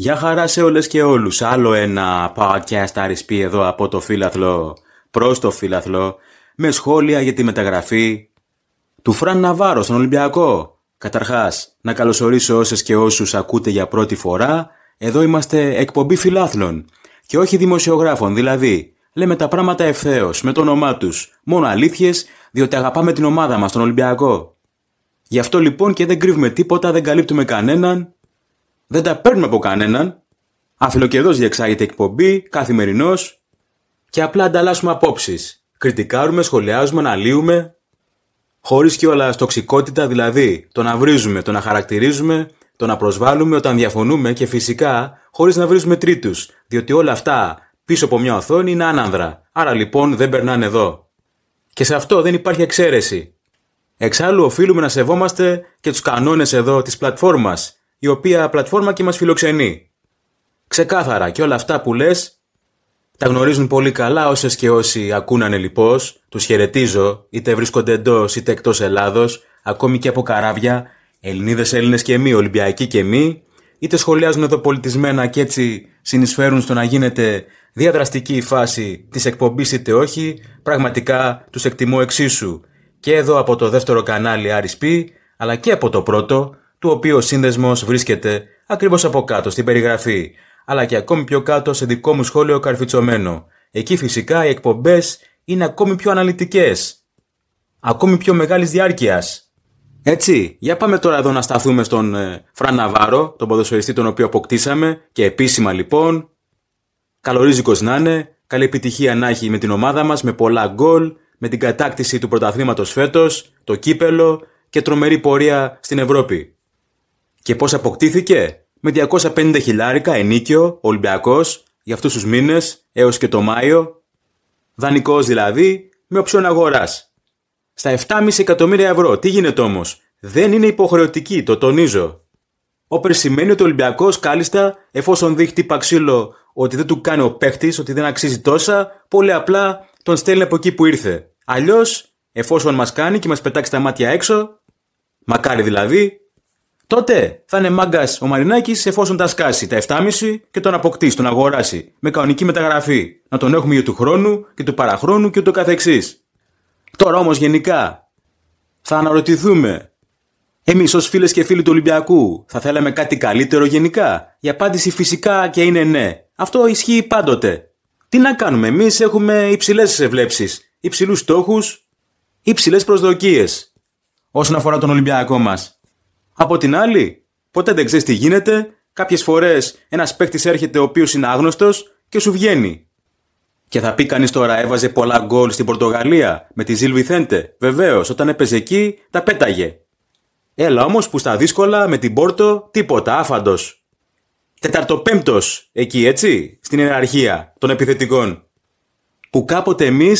Γεια χαρά σε όλες και όλους. Άλλο ένα podcast αρισπή εδώ από το φύλαθλο προς το φύλαθλο με σχόλια για τη μεταγραφή του Φραν Ναβάρο στον Ολυμπιακό. Καταρχάς, να καλωσορίσω όσες και όσους ακούτε για πρώτη φορά. Εδώ είμαστε εκπομπή φιλάθλων και όχι δημοσιογράφων, δηλαδή. Λέμε τα πράγματα ευθέως, με το όνομά τους. Μόνο αλήθειες, διότι αγαπάμε την ομάδα μας, τον Ολυμπιακό. Γι' αυτό λοιπόν και δεν κρύβουμε τίποτα, δεν καλύπτουμε κανέναν δεν τα παίρνουμε από κανέναν. Αφιλοκερδός διεξάγεται εκπομπή, καθημερινός, και απλά ανταλλάσσουμε απόψεις. Κριτικάρουμε, σχολιάζουμε, αναλύουμε. και όλα τοξικότητα δηλαδή, το να βρίζουμε, το να χαρακτηρίζουμε, το να προσβάλλουμε όταν διαφωνούμε και φυσικά χωρίς να βρίζουμε τρίτους, διότι όλα αυτά πίσω από μια οθόνη είναι άνανδρα. Άρα λοιπόν δεν περνάνε εδώ. Και σε αυτό δεν υπάρχει εξαίρεση. Εξάλλου οφείλουμε να σεβόμαστε και τους κανόνες εδώ της πλατφόρμας η οποία πλατφόρμα και μας φιλοξενεί. Ξεκάθαρα και όλα αυτά που λες τα γνωρίζουν πολύ καλά όσες και όσοι ακούνανε λοιπόν... τους χαιρετίζω, είτε βρίσκονται εντός είτε εκτός Ελλάδος, ακόμη και από καράβια, Ελληνίδες, Έλληνες και εμείς, Ολυμπιακοί και εμείς, είτε σχολιάζουν εδώ πολιτισμένα και έτσι συνεισφέρουν στο να γίνεται διαδραστική η φάση της εκπομπής είτε όχι, πραγματικά τους εκτιμώ εξίσου. Και εδώ από το δεύτερο κανάλι RSP, αλλά και από το πρώτο, του οποίου ο σύνδεσμος βρίσκεται ακρίβω από κάτω στην περιγραφή, αλλά και ακόμη πιο κάτω σε δικό μου σχόλιο καρφιτσωμένο. Εκεί φυσικά οι εκπομπές είναι ακόμη πιο αναλυτικές, ακόμη πιο μεγάλης διάρκειας. Έτσι, για πάμε τώρα εδώ να σταθούμε στον ε, Φραν Ναβάρο, τον ποδοσφαιριστή τον οποίο αποκτήσαμε και επίσημα λοιπόν. Καλορίζικος να είναι, καλή επιτυχία να έχει με την ομάδα μας με πολλά γκολ, με την κατάκτηση του πρωταθλήματος φέτος, το κύπελο και τρομερή πορεία στην Ευρώπη. Και πώς αποκτήθηκε? Με 250 χιλάρικα ενίκιο, Ολυμπιακός, για αυτούς τους μήνες, έως και το Μάιο, Δανικός δηλαδή, με οψιόν αγοράς. Στα 7,5 εκατομμύρια ευρώ, τι γίνεται όμως, δεν είναι υποχρεωτική, το τονίζω. Όπερ σημαίνει ότι ο Ολυμπιακός κάλλιστα, εφόσον δείχνει ξύλο ότι δεν του κάνει ο παίχτης, ότι δεν αξίζει τόσα, πολύ απλά τον στέλνει από εκεί που ήρθε. Αλλιώς, εφόσον μας κάνει και μας πετάξει τα μάτια έξω, μακάρι δηλαδή, Τότε θα είναι μάγκας ο Μαρινάκης εφόσον τα σκάσει τα 7,5 και τον αποκτήσει, τον αγοράσει με κανονική μεταγραφή. Να τον έχουμε για του χρόνου και του παραχρόνου και ούτω καθεξής. Τώρα όμως γενικά θα αναρωτηθούμε. Εμείς ως φίλες και φίλοι του Ολυμπιακού θα θέλαμε κάτι καλύτερο γενικά. Η απάντηση φυσικά και είναι ναι. Αυτό ισχύει πάντοτε. Τι να κάνουμε, εμείς έχουμε υψηλές ευλέψεις, υψηλούς στόχους, υψηλές προσδοκίες όσον αφορά τον Ολυμπιακό μας. Από την άλλη, ποτέ δεν ξέρεις τι γίνεται. Κάποιες φορές ένας παίκτης έρχεται ο οποίος είναι άγνωστος και σου βγαίνει. Και θα πει κανείς τώρα, έβαζε πολλά γκολ στην Πορτογαλία με τη Ζιλ Βιθέντε. Βεβαίως, όταν έπαιζε εκεί, τα πέταγε. Έλα όμως που στα δύσκολα με την Πόρτο, τίποτα, άφαντος. Τεταρτοπέμπτος εκεί, έτσι, στην ιεραρχία των επιθετικών. Που κάποτε εμείς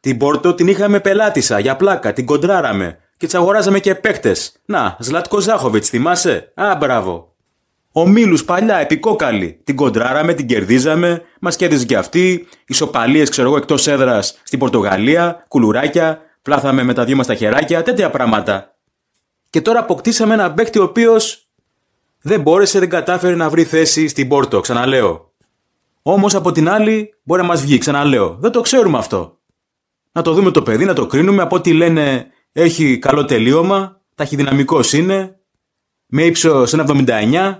την Πόρτο την είχαμε πελάτησα για πλάκα, την κοντράραμε και τις αγοράζαμε και παίκτες. Να, Ζλάτκο Ζάχοβιτ, θυμάσαι. Α, μπράβο. Ο Μίλους παλιά, επικόκαλη. Την κοντράραμε, την κερδίζαμε, μας κέρδιζε και αυτή. Ισοπαλίες, ξέρω εγώ, εκτός έδρας στην Πορτογαλία, κουλουράκια. Πλάθαμε με τα δυο μας τα χεράκια, τέτοια πράγματα. Και τώρα αποκτήσαμε ένα παίκτη ο οποίος δεν μπόρεσε, δεν κατάφερε να βρει θέση στην Πόρτο, ξαναλέω. Όμως από την άλλη μπορεί να μας βγει, ξαναλέω. Δεν το ξέρουμε αυτό. Να το δούμε το παιδί, να το κρίνουμε από ό,τι λένε έχει καλό τελείωμα, ταχυδυναμικός είναι, με ύψος 1,79,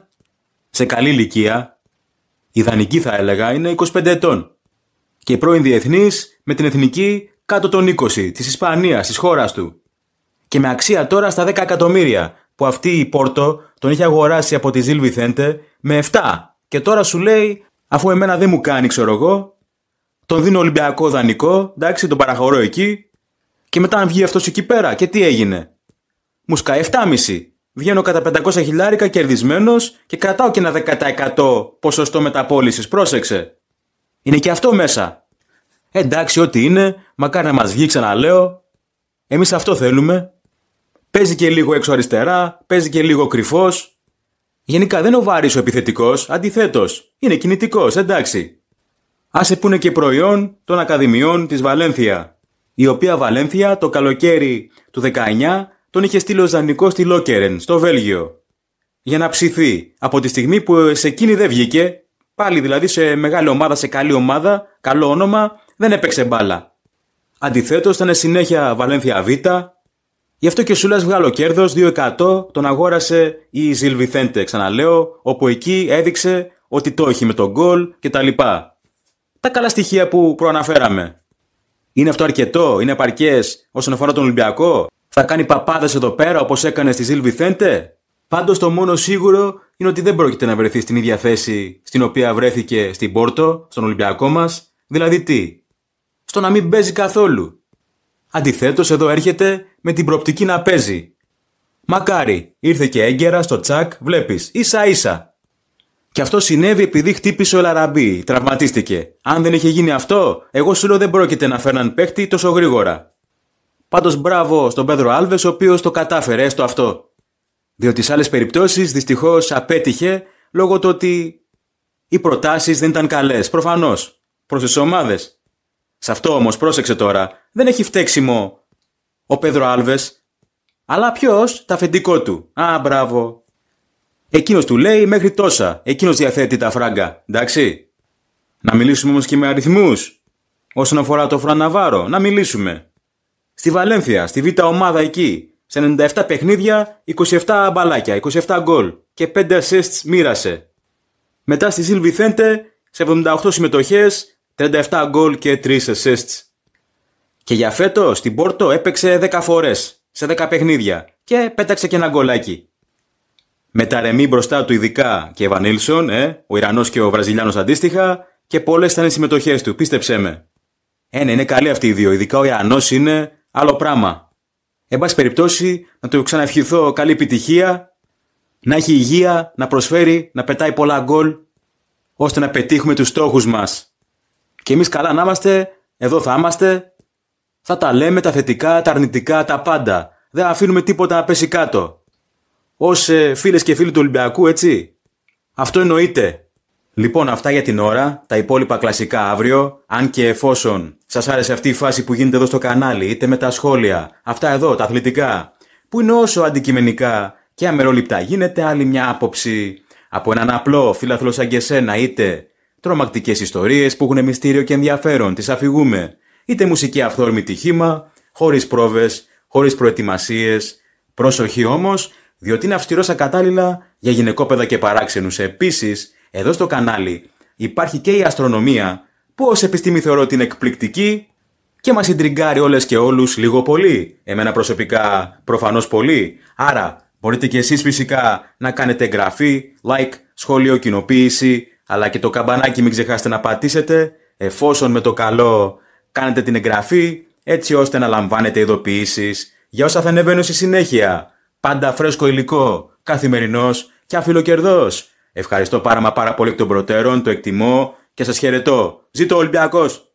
σε καλή ηλικία, ιδανική θα έλεγα, είναι 25 ετών. Και πρώην διεθνής με την εθνική κάτω των 20 της Ισπανίας, της χώρας του. Και με αξία τώρα στα 10 εκατομμύρια που αυτή η Πόρτο τον είχε αγοράσει από τη Ζιλ με 7. Και τώρα σου λέει, αφού εμένα δεν μου κάνει, ξέρω εγώ, τον δίνω Ολυμπιακό δανεικό, εντάξει, τον παραχωρώ εκεί, και μετά αν βγει αυτός εκεί πέρα και τι έγινε. Μου σκάει 7,5. Βγαίνω κατά 500 χιλιάρικα κερδισμένος και κρατάω και ένα 10% ποσοστό μεταπόλησης, Πρόσεξε. Είναι και αυτό μέσα. Ε, εντάξει, ό,τι είναι, μακάρι να μας βγει, ξαναλέω. Εμείς αυτό θέλουμε. Παίζει και λίγο έξω αριστερά, παίζει και λίγο κρυφός. Γενικά δεν ο βάρη ο επιθετικός, αντιθέτως. Είναι κινητικός, εντάξει. Άσε που είναι και προϊόν των Ακαδημιών της Βαλένθια η οποία Βαλένθια το καλοκαίρι του 19 τον είχε στείλει ο Ζανικός στη Λόκερεν, στο Βέλγιο, για να ψηθεί. Από τη στιγμή που σε εκείνη δεν βγήκε, πάλι δηλαδή σε μεγάλη ομάδα, σε καλή ομάδα, καλό όνομα, δεν έπαιξε μπάλα. Αντιθέτως ήταν συνέχεια Βαλένθια Β. Γι' αυτό και σου λε βγάλω κέρδο 2% τον αγόρασε η Ζιλβιθέντε, ξαναλέω, όπου εκεί έδειξε ότι το έχει με τον γκολ κτλ. Τα, τα καλά στοιχεία που προαναφέραμε. Είναι αυτό αρκετό, είναι επαρκές όσον αφορά τον Ολυμπιακό. Θα κάνει παπάδες εδώ πέρα όπως έκανε στη Ζιλ Βιθέντε. Πάντως το μόνο σίγουρο είναι ότι δεν πρόκειται να βρεθεί στην ίδια θέση στην οποία βρέθηκε στην Πόρτο, στον Ολυμπιακό μας. Δηλαδή τι, στο να μην παίζει καθόλου. Αντιθέτως, εδώ έρχεται με την προοπτική να παίζει. Μακάρι, ήρθε και έγκαιρα στο τσακ, βλέπεις, ίσα ίσα. Και αυτό συνέβη επειδή χτύπησε ο Λαραμπή, τραυματίστηκε. Αν δεν είχε γίνει αυτό, εγώ σου λέω δεν πρόκειται να φέρναν παίχτη τόσο γρήγορα. Πάντως μπράβο στον Πέδρο Άλβες, ο οποίος το κατάφερε έστω αυτό. Διότι σε άλλες περιπτώσεις δυστυχώς απέτυχε λόγω του ότι οι προτάσεις δεν ήταν καλές, προφανώς. Προς τις ομάδες. Σε αυτό όμως, πρόσεξε τώρα, δεν έχει φταίξιμο ο Πέδρο Άλβες, αλλά ποιος, τα αφεντικό του. Α, μπράβο, Εκείνος του λέει μέχρι τόσα. Εκείνος διαθέτει τα φράγκα. Εντάξει. Να μιλήσουμε όμως και με αριθμούς. Όσον αφορά το Φραναβάρο, να μιλήσουμε. Στη Βαλένθια, στη Β' ομάδα εκεί, σε 97 παιχνίδια, 27 μπαλάκια, 27 γκολ και 5 assists μοίρασε. Μετά στη Σιλβιθέντε, σε 78 συμμετοχές, 37 γκολ και 3 assists. Και για φέτος στην Πόρτο έπαιξε 10 φορές, σε 10 παιχνίδια και πέταξε και ένα γκολάκι με τα ρεμί μπροστά του ειδικά και Ευανίλσον, ε, ο Ιρανός και ο Βραζιλιάνος αντίστοιχα, και πολλές ήταν οι συμμετοχές του, πίστεψέ με. Ε, ναι, είναι καλή αυτή η δύο, ειδικά ο Ιρανός είναι άλλο πράγμα. Εν πάση περιπτώσει, να του ξαναευχηθώ καλή επιτυχία, να έχει υγεία, να προσφέρει, να πετάει πολλά γκολ, ώστε να πετύχουμε τους στόχους μας. Και εμείς καλά να είμαστε, εδώ θα είμαστε, θα τα λέμε τα θετικά, τα αρνητικά, τα πάντα. Δεν αφήνουμε τίποτα να πέσει κάτω ως ε, φίλες και φίλοι του Ολυμπιακού, έτσι. Αυτό εννοείται. Λοιπόν, αυτά για την ώρα. Τα υπόλοιπα κλασικά αύριο. Αν και εφόσον σας άρεσε αυτή η φάση που γίνεται εδώ στο κανάλι, είτε με τα σχόλια, αυτά εδώ, τα αθλητικά, που είναι όσο αντικειμενικά και αμερόληπτα γίνεται, άλλη μια άποψη από έναν απλό φιλαθλό σαν και σένα, είτε τρομακτικές ιστορίες που έχουν μυστήριο και ενδιαφέρον, τις αφηγούμε, είτε μουσική αυθόρμητη χήμα, χωρίς πρόβες, χωρίς προετοιμασίες. Προσοχή όμως, διότι είναι αυστηρός ακατάλληλα για γυναικόπαιδα και παράξενους. Επίσης, εδώ στο κανάλι υπάρχει και η αστρονομία, που ως επιστήμη θεωρώ είναι εκπληκτική και μας συντριγκάρει όλες και όλους λίγο πολύ. Εμένα προσωπικά προφανώς πολύ. Άρα, μπορείτε και εσείς φυσικά να κάνετε εγγραφή, like, σχόλιο, κοινοποίηση, αλλά και το καμπανάκι μην ξεχάσετε να πατήσετε, εφόσον με το καλό κάνετε την εγγραφή, έτσι ώστε να λαμβάνετε ειδοποιήσεις για όσα θα ανεβαίνουν στη συνέχεια. Πάντα φρέσκο υλικό, καθημερινός και αφιλοκερδός. Ευχαριστώ πάρα μα πάρα πολύ εκ των προτέρων, το εκτιμώ και σας χαιρετώ. Ζήτω Ολυμπιακό!